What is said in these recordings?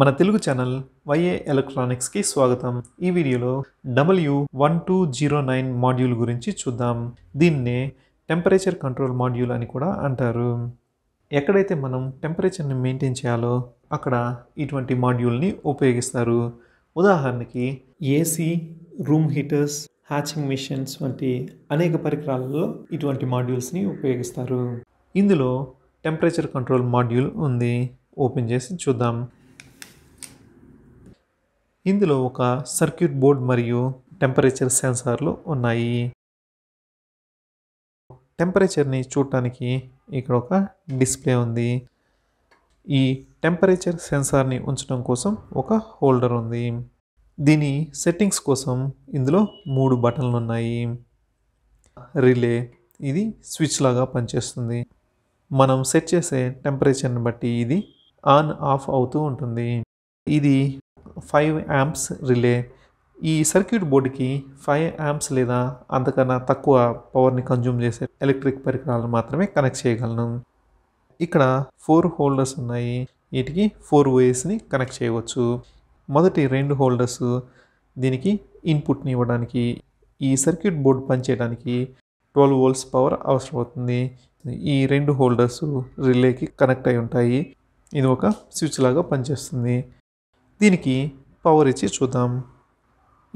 మన తెలుగు ఛానల్ వైఏ ఎలక్ట్రానిక్స్కి స్వాగతం ఈ వీడియోలో W one two zero nine module గురించి చూద్దాం దీన్నే టెంపరేచర్ కంట్రోల్ మాడ్యూల్ అని కూడా అంటారు ఎక్కడైతే మనం టెంపరేచర్ని మెయింటైన్ చేయాలో అక్కడ ఇటువంటి మాడ్యూల్ని ఉపయోగిస్తారు ఉదాహరణకి AC room heaters hatching machines వంటి అనేక పరికరాలలో ఇటువంటి మాడ్యూల్స్ని ఉపయోగిస్తారు ఇందులో టెంపరేచర్ కంట్రోల్ మాడ్యూల్ ఉంది ఓపెన్ చేసి చూద్దాం ఇందులో ఒక సర్క్యూట్ బోర్డ్ మరియు టెంపరేచర్ సెన్సార్లు ఉన్నాయి టెంపరేచర్ని చూడటానికి ఇక్కడ ఒక డిస్ప్లే ఉంది ఈ టెంపరేచర్ సెన్సార్ని ఉంచడం కోసం ఒక హోల్డర్ ఉంది దీని సెట్టింగ్స్ కోసం ఇందులో మూడు బటన్లు ఉన్నాయి రిలే ఇది స్విచ్ లాగా పనిచేస్తుంది మనం సెట్ చేసే టెంపరేచర్ని బట్టి ఇది ఆన్ ఆఫ్ అవుతూ ఉంటుంది ఇది ఫైవ్ యాంప్స్ రిలే ఈ సర్క్యూట్ బోర్డుకి ఫైవ్ యాంప్స్ లేదా అంతకన్నా తక్కువ పవర్ని కన్జ్యూమ్ చేసే ఎలక్ట్రిక్ పరికరాలను మాత్రమే కనెక్ట్ చేయగలను ఇక్కడ ఫోర్ హోల్డర్స్ ఉన్నాయి వీటికి ఫోర్ వేస్ని కనెక్ట్ చేయవచ్చు మొదటి రెండు హోల్డర్స్ దీనికి ఇన్పుట్ని ఇవ్వడానికి ఈ సర్క్యూట్ బోర్డు పనిచేయడానికి ట్వెల్వ్ వోల్ట్స్ పవర్ అవసరం అవుతుంది ఈ రెండు హోల్డర్స్ రిలేకి కనెక్ట్ అయి ఉంటాయి ఇది ఒక స్విచ్ లాగా పనిచేస్తుంది దీనికి పవర్ ఇచ్చి చూద్దాం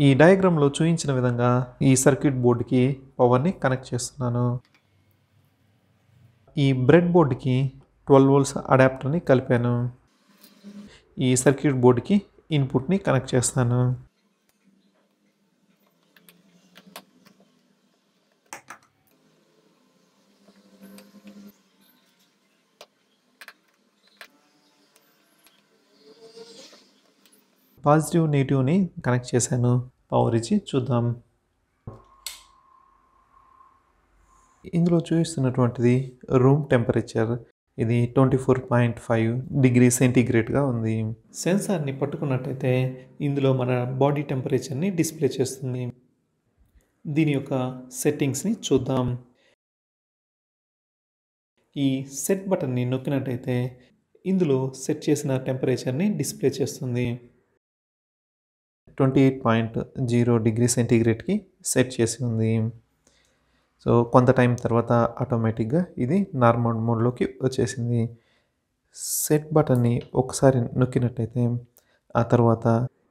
ఈ డయాగ్రామ్లో చూపించిన విధంగా ఈ సర్క్యూట్ బోర్డుకి పవర్ని కనెక్ట్ చేస్తున్నాను ఈ బ్రెడ్ బోర్డుకి ట్వెల్వ్ వోల్స్ అడాప్టర్ని కలిపాను ఈ సర్క్యూట్ బోర్డుకి ఇన్పుట్ని కనెక్ట్ చేస్తాను పాజిటివ్ నెగిటివ్ని కనెక్ట్ చేశాను పవర్ ఇచ్చి చూద్దాం ఇందులో చూపిస్తున్నటువంటిది రూమ్ టెంపరేచర్ ఇది twenty four point five degree సెంటీగ్రేడ్గా ఉంది సెన్సార్ని పట్టుకున్నట్టయితే ఇందులో మన బాడీ టెంపరేచర్ని డిస్ప్లే చేస్తుంది దీని యొక్క సెట్టింగ్స్ని చూద్దాం ఈ సెట్ బటన్ని నొక్కినట్టయితే ఇందులో సెట్ చేసిన టెంపరేచర్ని డిస్ప్లే చేస్తుంది twenty eight point zero degree సెంటీగ్రేడ్కి సెట్ చేసి ఉంది సో కొంత టైం తర్వాత ఆటోమేటిక్గా ఇది నార్మల్ మోడ్లోకి వచ్చేసింది సెట్ బటన్ని ఒకసారి నొక్కినట్టయితే ఆ తర్వాత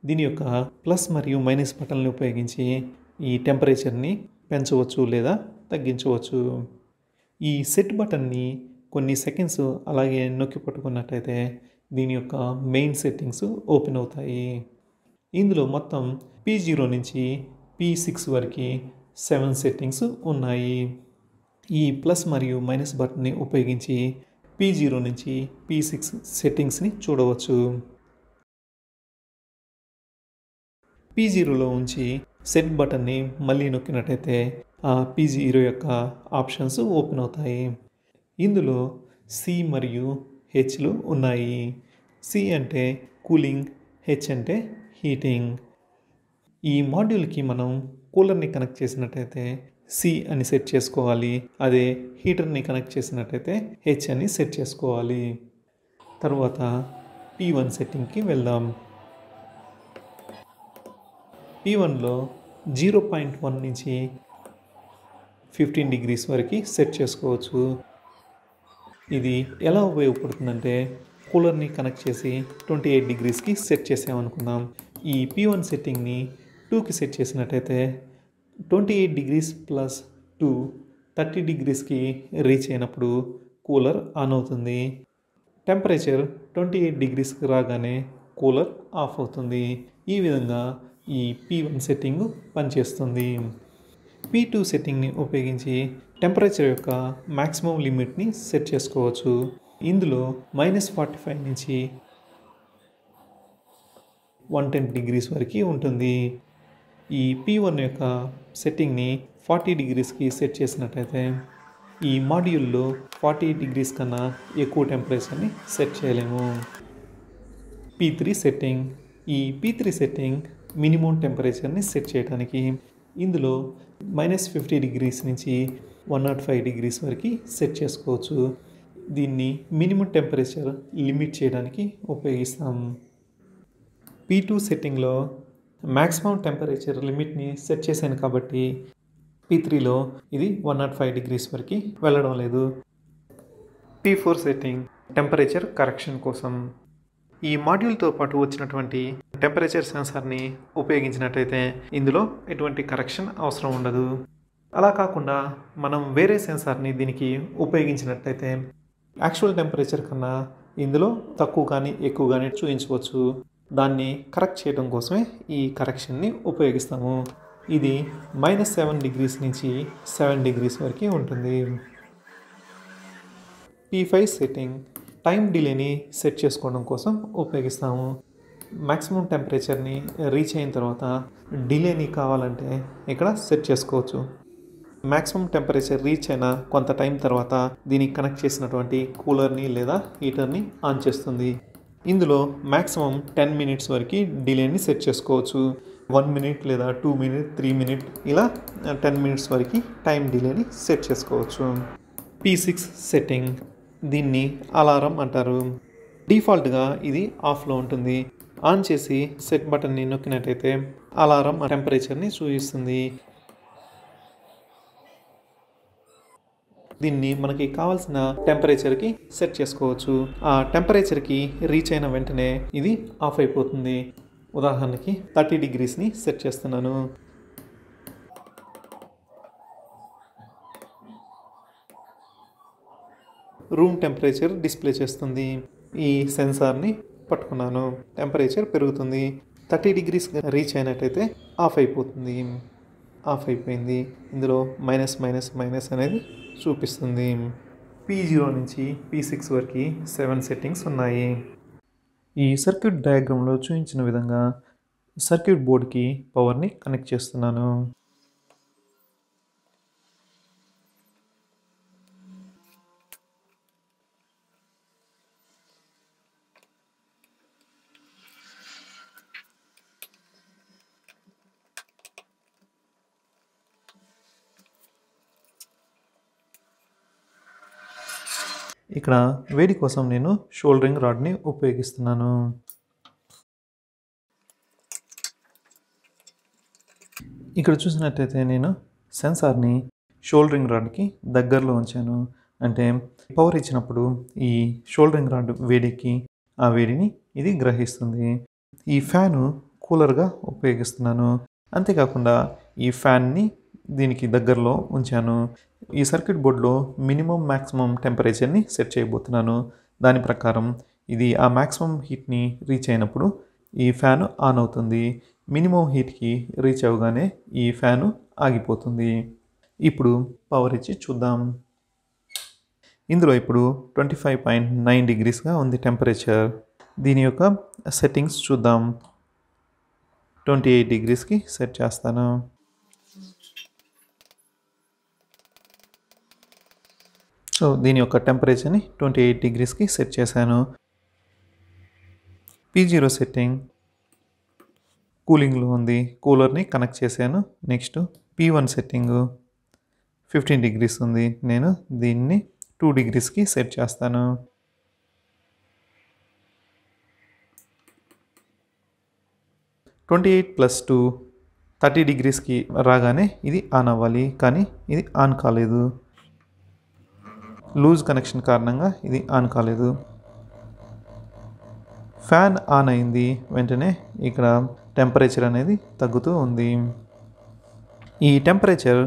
దీని యొక్క ప్లస్ మరియు మైనస్ బటన్ని ఉపయోగించి ఈ టెంపరేచర్ని పెంచవచ్చు లేదా తగ్గించవచ్చు ఈ సెట్ బటన్ని కొన్ని సెకండ్స్ అలాగే నొక్కి పట్టుకున్నట్టయితే దీని యొక్క మెయిన్ సెట్టింగ్స్ ఓపెన్ అవుతాయి ఇందులో మొత్తం పీ జీరో నుంచి పీ సిక్స్ వరకు సెవెన్ సెట్టింగ్స్ ఉన్నాయి ఈ ప్లస్ మరియు మైనస్ బటన్ని ఉపయోగించి పీ జీరో నుంచి పీ సిక్స్ సెట్టింగ్స్ని చూడవచ్చు పీ జీరోలో ఉంచి సెట్ బటన్ని మళ్ళీ నొక్కినట్టయితే ఆ పీ జీరో యొక్క ఆప్షన్స్ ఓపెన్ అవుతాయి ఇందులో సి మరియు హెచ్లు ఉన్నాయి సి అంటే కూలింగ్ హెచ్ అంటే హీటింగ్ ఈ మాడ్యూల్కి మనం కూలర్ని కనెక్ట్ చేసినట్టయితే సి అని సెట్ చేసుకోవాలి అదే హీటర్ని కనెక్ట్ చేసినట్టయితే హెచ్ అని సెట్ చేసుకోవాలి తర్వాత పి వన్ సెట్టింగ్కి వెళ్దాం పి వన్లో జీరో పాయింట్ వన్ నుంచి ఫిఫ్టీన్ డిగ్రీస్ వరకు సెట్ చేసుకోవచ్చు ఇది ఎలా ఉపయోగపడుతుందంటే కూలర్ని కనెక్ట్ చేసి ట్వంటీ ఎయిట్ డిగ్రీస్కి సెట్ చేసామనుకుందాం ఈ పీ వన్ సెట్టింగ్ని టూకి సెట్ చేసినట్టయితే twenty eight degrees plus two thirty డిగ్రీస్కి రీచ్ అయినప్పుడు కూలర్ ఆన్ అవుతుంది టెంపరేచర్ ట్వంటీ ఎయిట్ డిగ్రీస్కి రాగానే కూలర్ ఆఫ్ అవుతుంది ఈ విధంగా ఈ పీ వన్ సెట్టింగ్ పనిచేస్తుంది పీ టూ సెట్టింగ్ని ఉపయోగించి టెంపరేచర్ యొక్క మ్యాక్సిమం లిమిట్ని సెట్ చేసుకోవచ్చు ఇందులో మైనస్ ఫార్టీ ఫైవ్ నుంచి వన్ టెన్ డిగ్రీస్ వరకు ఉంటుంది ఈ పీ వన్ యొక్క సెట్టింగ్ని ఫార్టీ డిగ్రీస్కి సెట్ చేసినట్టయితే ఈ మాడ్యూల్లో ఫార్టీ డిగ్రీస్ కన్నా ఎక్కువ టెంపరేచర్ని సెట్ చేయలేము పీ త్రీ సెట్టింగ్ ఈ పీ త్రీ సెట్టింగ్ మినిమం టెంపరేచర్ని సెట్ చేయడానికి ఇందులో మైనస్ ఫిఫ్టీ డిగ్రీస్ నుంచి వన్ నాట్ ఫైవ్ డిగ్రీస్ వరకు సెట్ చేసుకోవచ్చు దీన్ని మినిమం టెంపరేచర్ లిమిట్ చేయడానికి ఉపయోగిస్తాం పీ టూ సెట్టింగ్లో మ్యాక్సిమం టెంపరేచర్ లిమిట్ని సెట్ చేశాను కాబట్టి పీ త్రీలో ఇది వన్ నాట్ ఫైవ్ డిగ్రీస్ వరకు వెళ్ళడం లేదు P four setting temperature correction కోసం ఈ మాడ్యూల్తో పాటు వచ్చినటువంటి టెంపరేచర్ సెన్సార్ని ఉపయోగించినట్లయితే ఇందులో ఎటువంటి కరెక్షన్ అవసరం ఉండదు అలా కాకుండా మనం వేరే సెన్సార్ని దీనికి ఉపయోగించినట్లయితే యాక్చువల్ టెంపరేచర్ కన్నా ఇందులో తక్కువ కానీ ఎక్కువ కానీ చూపించవచ్చు దాన్ని కరెక్ట్ చేయడం కోసమే ఈ కరెక్షన్ని ఉపయోగిస్తాము ఇది మైనస్ సెవెన్ డిగ్రీస్ నుంచి సెవెన్ డిగ్రీస్ వరకు ఉంటుంది పీ ఫైవ్ సెట్టింగ్ టైం డిలేని సెట్ చేసుకోవడం కోసం ఉపయోగిస్తాము మ్యాక్సిమం టెంపరేచర్ని రీచ్ అయిన తర్వాత డిలేని కావాలంటే ఇక్కడ సెట్ చేసుకోవచ్చు మ్యాక్సిమం టెంపరేచర్ రీచ్ అయిన కొంత టైం తర్వాత దీనికి కనెక్ట్ చేసినటువంటి కూలర్ని లేదా హీటర్ని ఆన్ చేస్తుంది ఇందులో మ్యాక్సిమం టెన్ మినిట్స్ వరకు డిలేని సెట్ చేసుకోవచ్చు వన్ మినిట్ లేదా టూ మినిట్ త్రీ మినిట్ ఇలా టెన్ మినిట్స్ వరకు టైం డిలేని సెట్ చేసుకోవచ్చు పీ సిక్స్ సెట్టింగ్ దీన్ని అలారం అంటారు డిఫాల్ట్గా ఇది ఆఫ్లో ఉంటుంది ఆన్ చేసి సెట్ బటన్ని నొక్కినట్టయితే అలారం టెంపరేచర్ని చూపిస్తుంది దీన్ని మనకి కావాల్సిన టెంపరేచర్కి సెట్ చేసుకోవచ్చు ఆ టెంపరేచర్కి రీచ్ అయిన వెంటనే ఇది ఆఫ్ అయిపోతుంది ఉదాహరణకి థర్టీ డిగ్రీస్ని సెట్ చేస్తున్నాను రూమ్ టెంపరేచర్ డిస్ప్లే చేస్తుంది ఈ సెన్సార్ని పట్టుకున్నాను టెంపరేచర్ పెరుగుతుంది థర్టీ డిగ్రీస్ రీచ్ అయినట్టయితే ఆఫ్ అయిపోతుంది ఆఫ్ అయిపోయింది ఇందులో మైనస్ మైనస్ మైనస్ అనేది చూపిస్తుంది పీ జీరో నుంచి పీ సిక్స్ వరకు సెవెన్ సెట్టింగ్స్ ఉన్నాయి ఈ సర్క్యూట్ డయాగ్రామ్లో చూపించిన విధంగా సర్క్యూట్ బోర్డ్కి పవర్ని కనెక్ట్ చేస్తున్నాను ఇక్కడ వేడి కోసం నేను షోల్డరింగ్ రాడ్ని ఉపయోగిస్తున్నాను ఇక్కడ చూసినట్టయితే నేను సెన్సార్ని షోల్డరింగ్ రాడ్కి దగ్గరలో ఉంచాను అంటే పవర్ ఇచ్చినప్పుడు ఈ షోల్డరింగ్ రాడ్ వేడికి ఆ వేడిని ఇది గ్రహిస్తుంది ఈ ఫ్యాను కూలర్గా ఉపయోగిస్తున్నాను అంతేకాకుండా ఈ ఫ్యాన్ని దీనికి దగ్గరలో ఉంచాను ఈ సర్క్యూట్ బోర్డులో మినిమం మ్యాక్సిమం టెంపరేచర్ని సెట్ చేయబోతున్నాను దాని ప్రకారం ఇది ఆ మ్యాక్సిమం హీట్ని రీచ్ అయినప్పుడు ఈ ఫ్యాను ఆన్ అవుతుంది మినిమం హీట్కి రీచ్ అవగానే ఈ ఫ్యాను ఆగిపోతుంది ఇప్పుడు పవర్ ఇచ్చి చూద్దాం ఇందులో ఇప్పుడు ట్వంటీ ఫైవ్ పాయింట్ నైన్ డిగ్రీస్గా ఉంది టెంపరేచర్ దీని యొక్క సెట్టింగ్స్ చూద్దాం ట్వంటీ ఎయిట్ డిగ్రీస్కి సెట్ చేస్తాను సో దీని యొక్క టెంపరేచర్ని ట్వంటీ ఎయిట్ డిగ్రీస్కి సెట్ చేశాను పీజీరో సెట్టింగ్ కూలింగ్లో ఉంది కూలర్ని కనెక్ట్ చేశాను next P one setting fifteen degrees ఉంది నేను దీన్ని టూ డిగ్రీస్కి సెట్ చేస్తాను twenty eight plus two thirty డిగ్రీస్కి రాగానే ఇది ఆన్ అవ్వాలి కానీ ఇది ఆన్ కాలేదు లూజ్ కనెక్షన్ కారణంగా ఇది ఆన్ కాలేదు ఫ్యాన్ ఆన్ అయింది వెంటనే ఇక్కడ టెంపరేచర్ అనేది తగ్గుతూ ఉంది ఈ టెంపరేచర్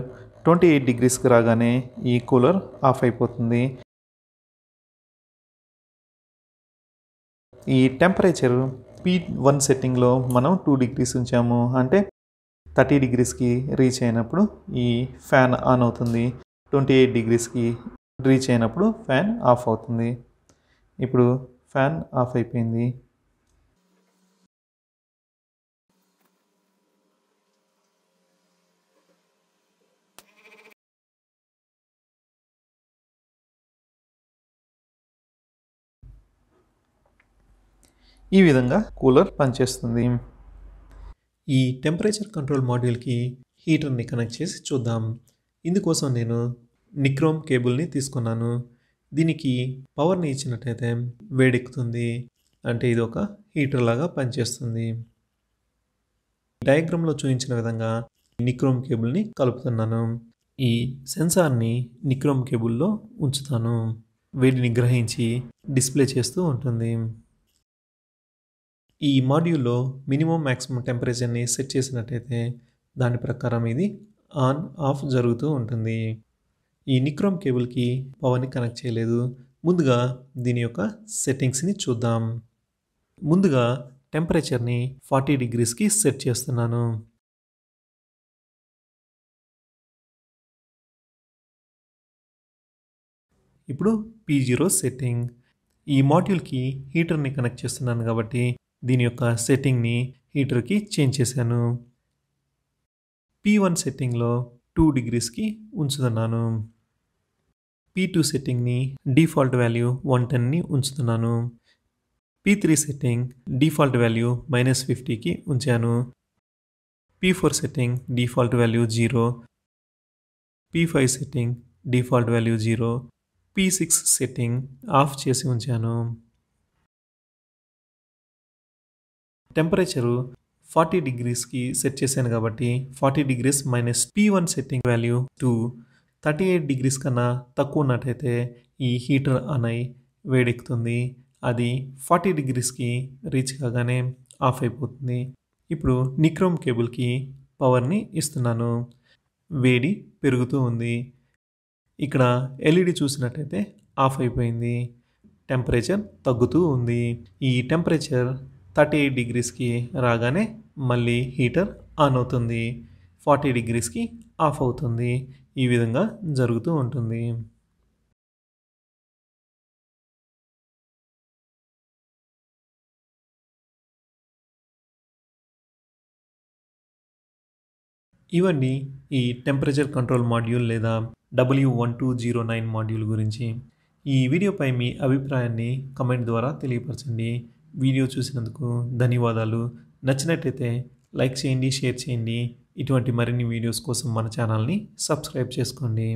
ట్వంటీ ఎయిట్ డిగ్రీస్కి రాగానే ఈ కూలర్ ఆఫ్ అయిపోతుంది ఈ టెంపరేచర్ పీ వన్ సెట్టింగ్లో మనం టూ డిగ్రీస్ ఉంచాము అంటే థర్టీ డిగ్రీస్కి రీచ్ అయినప్పుడు ఈ ఫ్యాన్ ఆన్ అవుతుంది ట్వంటీ ఎయిట్ డిగ్రీస్కి రీచ్ అయినప్పుడు ఫ్యాన్ ఆఫ్ అవుతుంది ఇప్పుడు ఫ్యాన్ ఆఫ్ అయిపోయింది ఈ విధంగా కూలర్ పనిచేస్తుంది ఈ టెంపరేచర్ కంట్రోల్ మాడ్యూల్కి హీటర్ని కనెక్ట్ చేసి చూద్దాం ఇందుకోసం నేను నిక్రోమ్ కేబుల్ని తీసుకున్నాను దీనికి పవర్ని ఇచ్చినట్టయితే వేడెక్కుతుంది అంటే ఇది ఒక హీటర్ లాగా పనిచేస్తుంది డయాగ్రామ్లో చూపించిన విధంగా నిక్రోమ్ కేబుల్ని కలుపుతున్నాను ఈ సెన్సార్ని నిక్రోమ్ కేబుల్లో ఉంచుతాను వేడిని గ్రహించి డిస్ప్లే చేస్తూ ఉంటుంది ఈ మాడ్యూల్లో మినిమం మ్యాక్సిమం టెంపరేచర్ని సెట్ చేసినట్టయితే దాని ప్రకారం ఇది ఆన్ ఆఫ్ జరుగుతూ ఉంటుంది ఈ నిక్రోమ్ కేబుల్కి పవర్ని కనెక్ట్ చేయలేదు ముందుగా దీని యొక్క సెట్టింగ్స్ని చూద్దాం ముందుగా టెంపరేచర్ని ఫార్టీ డిగ్రీస్కి సెట్ చేస్తున్నాను ఇప్పుడు పీ జీరో సెట్టింగ్ ఈ మాడ్యూల్కి హీటర్ని కనెక్ట్ చేస్తున్నాను కాబట్టి దీని యొక్క సెట్టింగ్ని హీటర్కి చేంజ్ చేశాను పీ వన్ సెట్టింగ్లో టూ డిగ్రీస్కి ఉంచుతున్నాను p2 सेटिंग डीफॉल्ट वैल्यू 110 ని ఉంచుతున్నాను p3 సెట్టింగ్ డిఫాల్ట్ వాల్యూ -50 కి ఉంచాను p4 setting default value 0 p5 setting default value 0 p6 setting off చేసి ఉంచాను టెంపరేచర్ 40 డిగ్రీస్ కి సెట్ చేశాను కాబట్టి 40 degrees - p1 setting value 2 thirty eight degrees కన్నా తక్కువ ఉన్నట్టయితే ఈ హీటర్ ఆన్ అయి వేడెక్కుతుంది అది ఫార్టీ డిగ్రీస్కి రీచ్ కాగానే ఆఫ్ అయిపోతుంది ఇప్పుడు నిక్రోమ్ కేబుల్కి పవర్ని ఇస్తున్నాను వేడి పెరుగుతూ ఉంది ఇక్కడ ఎల్ఈడి చూసినట్టయితే ఆఫ్ అయిపోయింది టెంపరేచర్ తగ్గుతూ ఉంది ఈ టెంపరేచర్ థర్టీ ఎయిట్ డిగ్రీస్కి రాగానే మళ్ళీ హీటర్ ఆన్ అవుతుంది ఫార్టీ డిగ్రీస్కి ఆఫ్ అవుతుంది ఈ విధంగా జరుగుతూ ఉంటుంది ఇవన్నీ ఈ టెంపరేచర్ కంట్రోల్ మాడ్యూల్ లేదా W one two zero nine module గురించి ఈ వీడియోపై మీ అభిప్రాయాన్ని కమెంట్ ద్వారా తెలియపరచండి వీడియో చూసినందుకు ధన్యవాదాలు నచ్చినట్లయితే లైక్ చేయండి షేర్ చేయండి ఇటువంటి మరిన్ని వీడియోస్ కోసం మన ఛానల్ని సబ్స్క్రైబ్ చేసుకోండి